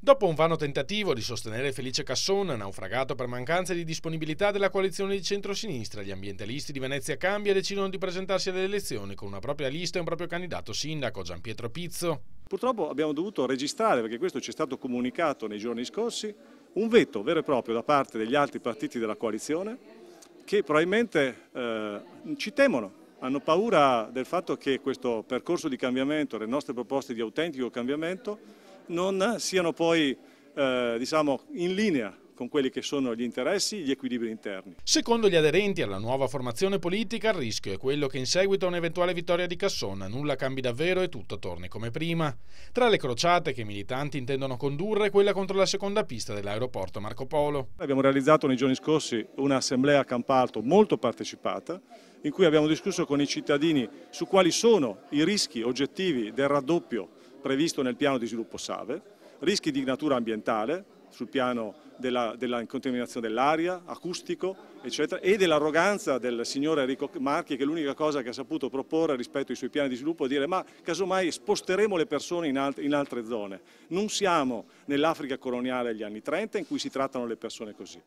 Dopo un vano tentativo di sostenere Felice Casson, naufragato per mancanza di disponibilità della coalizione di centrosinistra, gli ambientalisti di Venezia Cambia decidono di presentarsi alle elezioni con una propria lista e un proprio candidato sindaco, Gian Pietro Pizzo. Purtroppo abbiamo dovuto registrare, perché questo ci è stato comunicato nei giorni scorsi, un veto vero e proprio da parte degli altri partiti della coalizione che probabilmente eh, ci temono, hanno paura del fatto che questo percorso di cambiamento, le nostre proposte di autentico cambiamento, non siano poi eh, diciamo, in linea con quelli che sono gli interessi e gli equilibri interni. Secondo gli aderenti alla nuova formazione politica, il rischio è quello che in seguito a un'eventuale vittoria di Cassona nulla cambi davvero e tutto torni come prima. Tra le crociate che i militanti intendono condurre, quella contro la seconda pista dell'aeroporto Marco Polo. Abbiamo realizzato nei giorni scorsi un'assemblea a Campalto molto partecipata, in cui abbiamo discusso con i cittadini su quali sono i rischi oggettivi del raddoppio previsto nel piano di sviluppo SAVE, rischi di natura ambientale sul piano della, della contaminazione dell'aria, acustico, eccetera, e dell'arroganza del signore Enrico Marchi che l'unica cosa che ha saputo proporre rispetto ai suoi piani di sviluppo è dire ma casomai sposteremo le persone in, alt in altre zone. Non siamo nell'Africa coloniale degli anni 30 in cui si trattano le persone così.